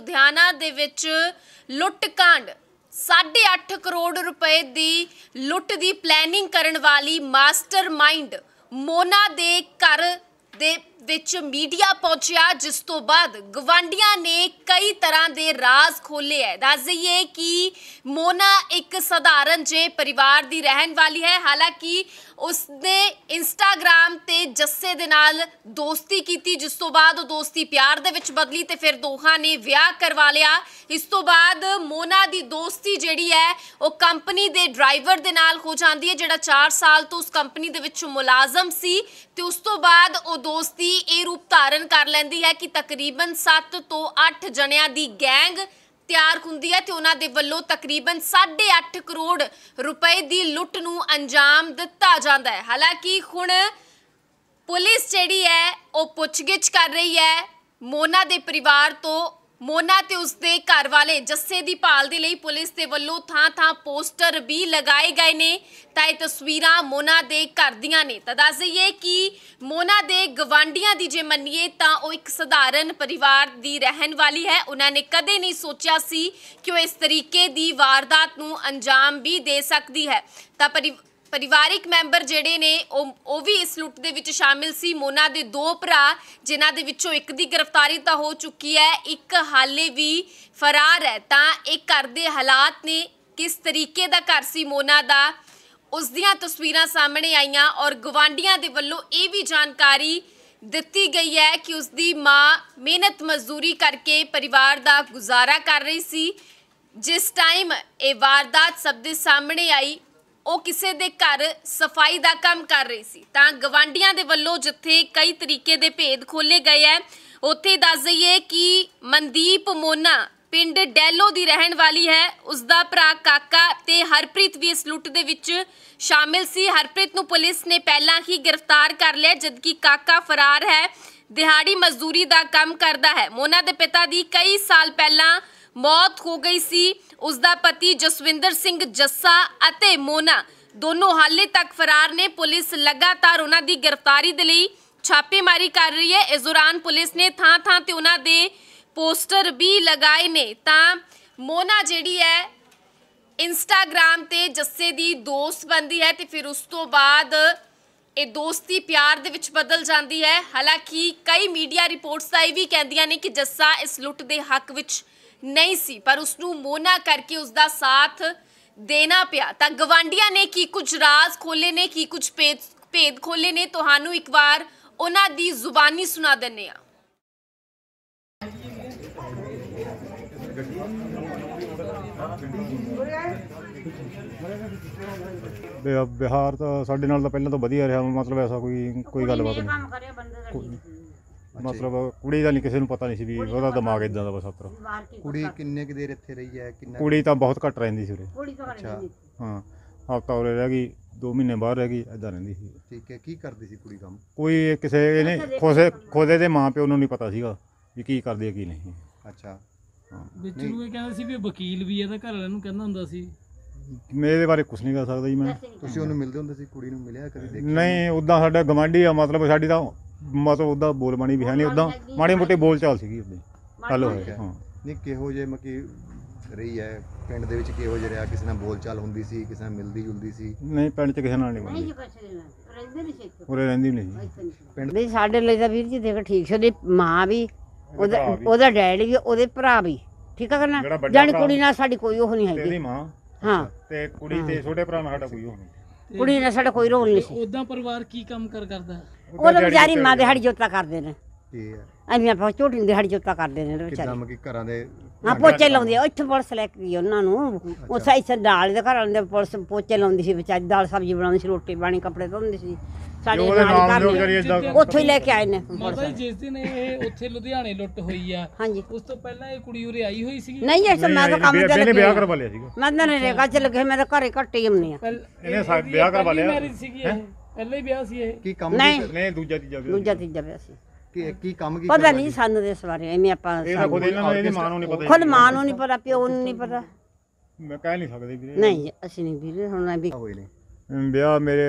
ਲੁਧਿਆਣਾ ਦੇ ਵਿੱਚ ਲੁੱਟਕਾਂਡ 8.5 ਕਰੋੜ ਰੁਪਏ ਦੀ ਲੁੱਟ ਦੀ ਪਲੈਨਿੰਗ ਕਰਨ ਵਾਲੀ ਮਾਸਟਰਮਾਈਂਡ ਮੋਨਾ ਦੇ ਘਰ ਦੇ ਵਿੱਚ ਮੀਡੀਆ ਪਹੁੰਚਿਆ ਜਿਸ ਤੋਂ ਬਾਅਦ ਗਵਾਂਡੀਆਂ ਨੇ ਕਈ ਤਰ੍ਹਾਂ ਦੇ ਰਾਜ਼ ਖੋਲੇ ਐ ਦੱਸ ਦਈਏ ਕਿ ਮੋਨਾ ਇੱਕ ਸਧਾਰਨ ਜੇ ਪਰਿਵਾਰ ਦੀ ਰਹਿਣ ਵਾਲੀ ਹੈ ਹਾਲਾਂਕਿ ਉਸਨੇ ਇੰਸਟਾਗ੍ਰam ਤੇ ਜੱਸੇ ਦੇ ਨਾਲ ਦੋਸਤੀ ਕੀਤੀ ਜਿਸ ਤੋਂ ਬਾਅਦ ਉਹ ਦੋਸਤੀ ਪਿਆਰ ਦੇ ਵਿੱਚ ਬਦਲੀ ਤੇ ਫਿਰ ਦੋਹਾਂ ਨੇ ਵਿਆਹ ਕਰਵਾ ਲਿਆ ਇਸ ਤੋਂ ਬਾਅਦ ਮੋਨਾ ਦੀ ਦੋਸਤੀ ਜਿਹੜੀ ਹੈ ਉਹ ਕੰਪਨੀ ਦੇ ਡਰਾਈਵਰ ਦੇ ਨਾਲ ਹੋ ਜਾਂਦੀ ਹੈ ਜਿਹੜਾ 4 ਸਾਲ ਤੋਂ ਉਸ ਕੰਪਨੀ ਦੇ ਵਿੱਚ ਮੁਲਾਜ਼ਮ ਸੀ ਤੇ ਉਸ ਤੋਂ ਬਾਅਦ ਉਹ ਦੋਸਤੀ ਇਹ ਰੂਪ ਧਾਰਨ ਕਰ ਲੈਂਦੀ ਹੈ ਕਿ ਤਕਰੀਬਨ 7 ਤੋਂ 8 ਜਣਿਆਂ ਦੀ ਗੈਂਗ ਤਿਆਰ ਹੁੰਦੀ ਹੈ ਤੇ ਉਹਨਾਂ ਦੇ ਵੱਲੋਂ ਤਕਰੀਬਨ 8.5 ਕਰੋੜ ਰੁਪਏ ਦੀ ਲੁੱਟ ਨੂੰ ਅੰਜਾਮ ਦਿੱਤਾ ਜਾਂਦਾ ਹੈ ਹਾਲਾਂਕਿ ਹੁਣ ਪੁਲਿਸ ਜਿਹੜੀ ਹੈ ਉਹ ਪੁੱਛਗਿੱਛ ਕਰ ਰਹੀ ਹੈ ਮੋਨਾ ਦੇ ਪਰਿਵਾਰ ਤੋਂ ਮੋਨਾ ਤੇ ਉਸਦੇ ਘਰ ਵਾਲੇ ਜੱਸੇ ਦੀ ਭਾਲ ਦੇ ਲਈ ਪੁਲਿਸ ਦੇ ਵੱਲੋਂ ਥਾਂ-ਥਾਂ ਪੋਸਟਰ ਵੀ ਲਗਾਏ ਗਏ ਨੇ ਤਾਂ ਇਹ ਤਸਵੀਰਾਂ ਮੋਨਾ ਦੇ ਘਰ ਦੀਆਂ ਨੇ ਤਾਂ ਦੱਸ ਦਈਏ ਕਿ ਮੋਨਾ ਦੇ ਗਵਾਂਡੀਆਂ ਦੀ ਜੇ ਮੰਨੀਏ ਤਾਂ ਉਹ ਇੱਕ ਸਧਾਰਨ ਪਰਿਵਾਰ ਦੀ ਰਹਿਣ ਵਾਲੀ ਹੈ ਉਹਨਾਂ ਨੇ ਕਦੇ ਨਹੀਂ ਸੋਚਿਆ ਸੀ ਕਿ ਉਹ ਇਸ ਤਰੀਕੇ ਦੀ ਵਾਰਦਾਤ ਨੂੰ ਅੰਜਾਮ ਵੀ ਦੇ ਸਕਦੀ ਹੈ ਤਾਂ ਪਰਿਵਾਰਿਕ ਮੈਂਬਰ ਜਿਹੜੇ ਨੇ ਉਹ ਉਹ ਵੀ ਇਸ ਲੁੱਟ ਦੇ ਵਿੱਚ ਸ਼ਾਮਿਲ ਸੀ ਮੋਨਾ ਦੇ ਦੋ ਭਰਾ ਜਿਨ੍ਹਾਂ ਦੇ ਵਿੱਚੋਂ ਇੱਕ ਦੀ ਗ੍ਰਿਫਤਾਰੀ ਤਾਂ ਹੋ ਚੁੱਕੀ ਹੈ ਇੱਕ ਹਾਲੇ ਵੀ ਫਰਾਰ ਹੈ ਤਾਂ ਇਹ ਘਰ ਦੇ ਹਾਲਾਤ ਨੇ ਕਿਸ ਤਰੀਕੇ ਦਾ ਘਰ ਸੀ ਮੋਨਾ ਦਾ ਉਸ ਦੀਆਂ ਤਸਵੀਰਾਂ ਸਾਹਮਣੇ ਆਈਆਂ ਔਰ ਗਵਾਂਡੀਆਂ ਦੇ ਵੱਲੋਂ ਇਹ ਵੀ ਜਾਣਕਾਰੀ ਦਿੱਤੀ ਗਈ ਹੈ ਕਿ ਉਸ ਦੀ ਮਾਂ ਮਿਹਨਤ ਮਜ਼ਦੂਰੀ ਕਰਕੇ ਪਰਿਵਾਰ ਦਾ ਗੁਜ਼ਾਰਾ ਕਰ ਰਹੀ ਸੀ ਜਿਸ ਟਾਈਮ ਇਹ ਵਾਰਦਾਤ ਸਭ ਦੇ ਸਾਹਮਣੇ ਆਈ ਉਹ ਕਿਸੇ ਦੇ ਘਰ ਸਫਾਈ ਦਾ ਕੰਮ ਕਰ ਰਹੀ ਸੀ ਤਾਂ ਗਵਾਂਡੀਆਂ ਦੇ ਵੱਲੋਂ ਜਿੱਥੇ ਕਈ ਤਰੀਕੇ ਦੇ ਭੇਦ ਖੋਲੇ ਗਏ ਐ ਉੱਥੇ ਦੱਸ ਜਾਈਏ ਕਿ ਮਨਦੀਪ ਮੋਨਾ ਪਿੰਡ ਡੈਲੋ ਦੀ ਰਹਿਣ ਵਾਲੀ ਹੈ ਉਸ ਦਾ ਭਰਾ ਕਾਕਾ ਤੇ ਹਰਪ੍ਰੀਤ ਵੀ ਇਸ ਲੁੱਟ ਦੇ ਵਿੱਚ ਸ਼ਾਮਿਲ ਸੀ ਹਰਪ੍ਰੀਤ ਨੂੰ ਪੁਲਿਸ ਨੇ ਪਹਿਲਾਂ ਹੀ ਗ੍ਰਿਫਤਾਰ ਕਰ ਲਿਆ ਜਦਕਿ ਕਾਕਾ ਫਰਾਰ ਹੈ ਦਿਹਾੜੀ ਮਜ਼ਦੂਰੀ ਦਾ ਕੰਮ ਕਰਦਾ ਹੈ ਮੋਨਾ ਦੇ ਪਿਤਾ ਦੀ ਕਈ ਸਾਲ ਪਹਿਲਾਂ ਮੌਤ ਹੋ ਗਈ ਸੀ ਉਸ ਦਾ ਪਤੀ ਜਸਵਿੰਦਰ ਸਿੰਘ ਜੱਸਾ ਅਤੇ ਮੋਨਾ ਦੋਨੋਂ ਹਾਲੇ ਤੱਕ ਫਰਾਰ ਨੇ ਪੁਲਿਸ ਲਗਾਤਾਰ ਉਹਨਾਂ ਦੀ ਗ੍ਰਿਫਤਾਰੀ ਦੇ ਲਈ ਛਾਪੇਮਾਰੀ ਕਰ ਰਹੀ ਹੈ ਇਸ ਦੌਰਾਨ ਪੁਲਿਸ ਨੇ ਥਾਂ-ਥਾਂ ਤੇ ਉਹਨਾਂ ਦੇ ਪੋਸਟਰ ਵੀ ਲਗਾਏ ਨੇ ਤਾਂ ਮੋਨਾ ਜਿਹੜੀ ਹੈ ਇੰਸਟਾਗ੍ਰam ਤੇ ਜੱਸੇ ਦੀ ਦੋਸਤ ਬੰਦੀ ਹੈ ਤੇ ਫਿਰ ਉਸ ਤੋਂ ਬਾਅਦ ਇਹ ਦੋਸਤੀ ਪਿਆਰ ਦੇ ਵਿੱਚ ਬਦਲ ਜਾਂਦੀ ਹੈ ਹਾਲਾਂਕਿ ਕਈ ਮੀਡੀਆ ਰਿਪੋਰਟਸ ਆਈ ਵੀ ਕਹਿੰਦੀਆਂ ਨੇ ਕਿ ਜੱਸਾ ਇਸ ਲੁੱਟ ਦੇ ਹੱਕ ਵਿੱਚ ਨਹੀਂ ਸੀ ਪਰ ਉਸ ਨੂੰ ਮੋਨਾ ਕਰਕੇ ਉਸ ਦਾ ਸਾਥ ਦੇਣਾ ਪਿਆ ਤਾਂ ਗਵਾਂਡੀਆਂ ਨੇ ਕੀ ਕੁਝ ਰਾਜ਼ ਖੋਲੇ ਨੇ ਕੀ ਕੁਝ ਭੇਦ ਖੋਲੇ ਨੇ ਤੁਹਾਨੂੰ ਇੱਕ ਵਾਰ ਉਹਨਾਂ ਦੀ ਜ਼ੁਬਾਨੀ ਸੁਣਾ ਦਿੰਨੇ ਆ ਬਿਹਾਰ ਤਾਂ ਸਾਡੇ ਨਾਲ ਤਾਂ ਪਹਿਲਾਂ ਤੋਂ ਵਧੀਆ ਰਿਹਾ ਮਤਲਬ ਐਸਾ ਕੋਈ ਕੋਈ ਗੱਲਬਾਤ ਨਹੀਂ ਮਤਲਬ ਕੁੜੀ ਦਾ ਨਹੀਂ ਕਿਸੇ ਨੂੰ ਪਤਾ ਨਹੀਂ ਸੀ ਵੀ ਉਹਦਾ ਦਿਮਾਗ ਇਦਾਂ ਦਾ ਬਸ ਉਤਰ ਕੁੜੀ ਕਿੰਨੇ ਕ ਦੇਰ ਇੱਥੇ ਰਹੀ ਹੈ ਕਿੰਨਾ ਕੁੜੀ ਤਾਂ ਬਹੁਤ ਘੱਟ ਰਹਿੰਦੀ ਸੀ ਉਰੇ ਕੁੜੀ ਤਾਂ ਰਹਿੰਦੀ ਹਾਂ ਹਫਤਾ ਉਰੇ ਰਹਿ ਗਈ 2 ਮਹੀਨੇ ਬਾਹਰ ਰਹਿ ਗਈ ਇਦਾਂ ਰਹਿੰਦੀ ਸੀ ਠੀਕ ਹੈ ਕੀ ਕਰਦੀ ਸੀ ਕੁੜੀ ਕੰਮ ਕੋਈ ਕਿਸੇ ਨੇ ਖੋਸੇ ਖੋਦੇ ਦੇ ਮਾਂ ਪਿਓ ਨੂੰ ਨਹੀਂ ਪਤਾ ਸੀਗਾ ਵੀ ਕੀ ਕਰਦੀ ਹੈ ਕੀ ਨਹੀਂ ਅੱਛਾ ਵਿੱਚ ਨੂੰ ਇਹ ਕਹਿੰਦਾ ਸੀ ਵੀ ਵਕੀਲ ਵੀ ਇਹਦਾ ਘਰ ਵਾਲਿਆਂ ਨੂੰ ਕਹਿੰਦਾ ਹੁੰਦਾ ਸੀ ਮੇਰੇ ਬਾਰੇ ਕੁਝ ਨਹੀਂ ਕਰ ਸਕਦਾ ਜੀ ਮੈਂ ਤੁਸੀਂ ਉਹਨੂੰ ਮਿਲਦੇ ਹੁੰਦੇ ਸੀ ਕੁੜੀ ਨੂੰ ਮਿਲਿਆ ਕਦੀ ਦੇਖਿਆ ਨਹੀਂ ਉਦਾਂ ਸਾਡਾ ਗਵਾਂਢੀ ਆ ਮਤਲਬ ਸਾਡੀ ਤਾਂ ਮਤਲਬ ਉਹਦਾ ਬੋਲ ਬਾਣੀ ਵੀ ਹੈ ਨਹੀਂ ਉਦਾਂ ਮਾੜੇ ਮੋਟੇ ਬੋਲ ਚਾਲ ਸੀਗੀ ਉਹਦੀ ਹਲੋ ਹਾਂ ਨਹੀਂ ਕਿਹੋ ਜੇ ਮਕੀ ਰਹੀ ਹੈ ਪਿੰਡ ਦੇ ਵਿੱਚ ਕਿਹੋ ਜਿਹਾ ਰਿਹਾ ਕਿਸੇ ਨਾਲ ਚਾਲ ਹੁੰਦੀ ਸੀ ਕਿਸੇ ਨਾਲ ਮਿਲਦੀ ਜੁਲਦੀ ਸੀ ਨਹੀਂ ਪਿੰਡ 'ਚ ਕਿਸੇ ਨਾਲ ਨਹੀਂ ਮਿਲਦੀ ਉਰੇ ਰਹਿੰਦੀ ਨਹੀਂ ਪਿੰਡ ਨਹੀਂ ਸਾਡੇ ਲਈ ਤਾਂ ਵੀਰ ਜੀ ਦੇਖ ਠੀਕ ਸੀ ਉਹਦੀ ਮਾਂ ਵੀ ਉਹਦਾ ਉਹਦਾ ਡੈਡ ਵੀ ਉਹਦੇ ਭਰਾ ਵੀ ਠੀਕ ਹੈ ਕਰਨਾ ਜਾਨੀ ਕੁੜੀ ਨਾਲ ਸਾਡੀ ਕੋਈ ਉਹ ਨਹੀਂ ਹੈਗੀ ਤੇਰੀ ਮਾਂ ਹਾਂ ਤੇ ਕੁੜੀ ਤੇ ਛੋਟੇ ਭਰਾ ਨਾਲ ਸਾਡਾ ਕੋਈ ਉਹ ਨਹੀਂ ਕੁੜੀ ਨਾਲ ਸਾਡਾ ਕੋਈ ਰੋਲ ਨਹੀਂ ਸੀ ਉਦਾਂ ਪਰਿਵਾਰ ਕੀ ਕੰਮ ਕਰ ਕਰਦਾ ਉਹ ਤਾਂ ਜਾਰੀ ਮਾਂ ਦੇ ਹੜੀ ਜੋਤਾ ਕਰਦੇ ਨੇ ਕੀ ਹੈ ਐਵੇਂ ਆਪਾਂ ਝੋਟੀ ਦਿਹਾੜੀ ਜੋਤਾ ਕਰਦੇ ਨੇ ਵਿਚਾਰੇ ਮਤਲਬ ਕਿ ਘਰਾਂ ਦੇ ਹਾਂ ਪੋਚੇ ਲਾਉਂਦੇ ਆ ਇੱਥੇ ਪੁਲਿਸ ਲੈ ਕੇ ਉਹਨਾਂ ਨੂੰ ਉਹ ਸਾਈ ਸਰਦਾਲ ਦੇ ਘਰਾਂ ਦੇ ਪੁਲਿਸ ਪੋਚੇ ਲਾਉਂਦੀ ਸੀ ਵਿਚਾਰੀ ਦਾਲ ਸਬਜ਼ੀ ਬਣਾਉਂਦੀ ਸੀ ਰੋਟੀ ਪਾਣੀ ਕੱਪੜੇ ਧੋਂਦੀ ਸੀ ਸਾਡੇ ਨਾਲ ਨਾਮ ਉੱਥੇ ਹੀ ਲੈ ਕੇ ਆਏ ਨੇ ਮਤਲਬ ਜਿਸ ਦਿਨ ਇਹ ਉੱਥੇ ਲੁਧਿਆਣੇ ਲੁੱਟ ਹੋਈ ਆ ਹਾਂਜੀ ਉਸ ਤੋਂ ਪਹਿਲਾਂ ਇਹ ਕੁੜੀ ਉਰੇ ਆਈ ਹੋਈ ਸੀ ਨਹੀਂ ਐਸਾ ਮੈਂ ਤਾਂ ਕੰਮ ਤੇ ਇਹਨੇ ਲੱਗੀ ਵਿਆਹ ਕਰਵਾ ਲਿਆ ਸੀਗਾ ਮੈਂ ਨਾ ਨਰੇ ਗੱਜ ਲੱਗੇ ਮੈਂ ਤਾਂ ਘਰੇ ਘੱਟੇ ਹੁੰਨੀ ਆ ਪਹਿਲ- ਇਹਨੇ ਇਹ ਸਾ- ਵਿਆਹ ਕਰਵਾ ਲਿਆ। ਮੈਰਿਜ ਸੀਗੀ ਇਹ ਪਹਿਲਾਂ ਹੀ ਵਿਆਹ ਸੀ ਇਹ ਕੀ ਕੰਮ ਨਹੀਂ ਨੇ ਦੂਜਾ ਤੀਜਾ ਵਿਆਹ ਦੂਜਾ ਤੀਜਾ ਵਿਆਹ ਸੀ ਕੀ ਕੀ ਕੰਮ ਕੀ ਪਤਾ ਨਹੀਂ ਸਾਨੂੰ ਦੇ ਬਾਰੇ ਐਵੇਂ ਆਪਾਂ ਇਹ ਤਾਂ ਖੁਦ ਇਹਨਾਂ ਨੂੰ ਇਹਦੀ ਮਾਂ ਨੂੰ ਨਹੀਂ ਪਤਾ ਖੁਦ ਮਾਂ ਨੂੰ ਨਹੀਂ ਪਤਾ ਪਿਓ ਨੂੰ ਨਹੀਂ ਪਤਾ ਮੈਂ ਕਹਿ ਨਹੀਂ ਸਕਦੇ ਵੀਰੇ ਨਹੀਂ ਅਸੀਂ ਨਹੀਂ ਵੀਰੇ ਹੁਣ ਵੀ ਹੋਈ ਨਹੀਂ ਵਿਆਹ ਮੇਰੇ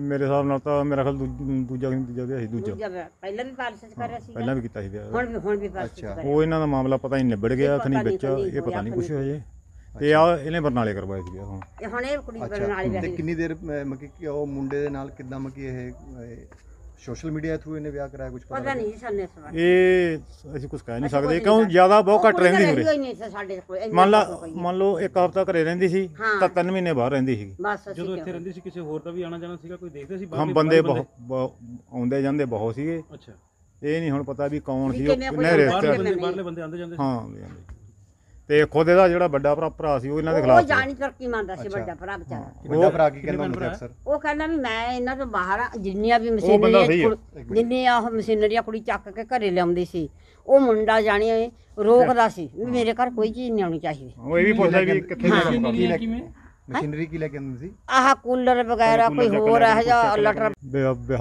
ਮੇਰੇ ਹਿਸਾਬ ਨਾਲ ਤਾਂ ਮੇਰਾ ਖਿਆਲ ਦੂਜਾ ਦੂਜਾ ਵਿਆਹ ਸੀ ਦੂਜਾ ਪਹਿਲਾਂ ਵੀ ਕਰ ਕਰਿਆ ਸੀ ਪਹਿਲਾਂ ਵੀ ਕੀਤਾ ਸੀ ਵਿਆਹ ਹੁਣ ਵੀ ਹੁਣ ਵੀ ਪਾਰਸਲ ਅੱਛਾ ਉਹ ਇਹਨਾਂ ਦਾ ਮਾਮਲਾ ਪਤਾ ਹੀ ਨਿਬੜ ਗਿਆ ਖਣੀ ਵਿੱਚ ਇਹ ਪਤਾ ਨਹੀਂ ਕੁਛ ਹੋਇਆ ਤੇ ਆ ਇਹਨੇ ਬਰਨਾਲੇ ਕਰਵਾਇਆ ਸੀ ਵਿਆਹ ਹੁਣ ਇਹ ਹੁਣ ਇਹ ਕੁੜੀ ਬਰਨਾਲੇ ਵਿਆਹ ਕਿੰਨੀ ਦੇਰ ਮੱਕੀ ਉਹ ਮੁੰਡੇ ਦੇ ਨਾਲ ਕਿਦਾਂ ਮੱਕੀ ਇਹ ਸੋਸ਼ਲ ਮੀਡੀਆ ਥਰੂ ਇਹਨੇ ਵਿਆਹ ਕਰਾਇਆ ਕੁਝ ਪਤਾ ਨਹੀਂ ਜੀ ਸਾਨੂੰ ਇਸ ਵਾਰ ਇਹ ਅਸੀਂ ਕੁਝ ਕਹਿ ਨਹੀਂ ਸਕਦੇ ਕਿਉਂ ਜ਼ਿਆਦਾ ਬਹੁਤ ਘੱਟ ਰਹਿੰਦੀ ਹੁੰਦੀ ਨਹੀਂ ਸੀ ਸਾਡੇ ਮੰਨ ਲਾ ਮੰਨ ਲਓ ਇੱਕ ਹਫ਼ਤਾ ਘਰੇ ਰਹਿੰਦੀ ਸੀ ਤਾਂ ਤਿੰਨ ਮਹੀਨੇ ਬਾਹਰ ਰਹਿੰਦੀ ਸੀ ਜਦੋਂ ਇੱਥੇ ਰਹਿੰਦੀ ਸੀ ਕਿਸੇ ਹੋਰ ਦਾ ਵੀ ਆਣਾ ਜਾਣਾ ਸੀਗਾ ਕੋਈ ਦੇਖਦੇ ਸੀ ਬਾਹਰ ਬੰਦੇ ਬਹੁਤ ਆਉਂਦੇ ਜਾਂਦੇ ਬਹੁਤ ਸੀਗੇ ਅੱਛਾ ਇਹ ਨਹੀਂ ਹੁਣ ਪਤਾ ਵੀ ਕੌਣ ਸੀ ਕਿੰਨੇ ਕੋਈ ਰਿਸ਼ਤੇ ਬਾਹਰਲੇ ਬੰਦੇ ਆਉਂਦੇ ਜਾਂਦੇ ਹਾਂ ਵੀ ਆਉਂਦੇ। ਤੇ ਖੁਦ ਇਹਦਾ ਜਿਹੜਾ ਵੱਡਾ ਭਰਾ ਭਰਾ ਸੀ ਉਹ ਇਹਨਾਂ ਦੇ ਖਿਲਾਫ ਉਹ ਜਾਣੀ ਤਰੱਕੀ ਮੰਨਦਾ ਸੀ ਵੱਡਾ ਭਰਾ ਵਿਚਾਰਾ ਵੱਡਾ ਭਰਾ ਕੀ ਕਹਿੰਦਾ ਹੁੰਦਾ ਅਕਸਰ ਉਹ ਕਹਿੰਦਾ ਵੀ ਮੈਂ ਇਹਨਾਂ ਤੋਂ ਬਾਹਰ ਜਿੰਨੀਆਂ ਵੀ ਹੈ। ਮਸ਼ੀਨਰੀਆਂ ਜਿੰਨੀਆਂ ਉਹ ਮਸ਼ੀਨਰੀਆਂ ਕੁੜੀ ਚੱਕ ਕੇ ਘਰੇ ਲਿਆਉਂਦੀ ਸੀ ਉਹ ਮੁੰਡਾ ਜਾਣੀ ਰੋਕਦਾ ਸੀ ਵੀ ਮੇਰੇ ਘਰ ਕੋਈ ਚੀਜ਼ ਨਹੀਂ ਆਉਣੀ ਚਾਹੀਦੀ ਉਹ ਇਹ ਵੀ ਪੁੱਛਦਾ ਵੀ ਕਿੱਥੇ ਜਾਣਾ ਮਸ਼ੀਨਰੀ ਲੈ ਕਿਵੇਂ ਮਸ਼ੀਨਰੀ ਕੀ ਲੈ ਕੇ ਆਉਂਦੀ ਸੀ ਆਹ ਕੂਲਰ ਵਗੈਰਾ ਕੋਈ ਹੋਰ ਹੈ ਜਾਂ ਲਟਰ ਬੇ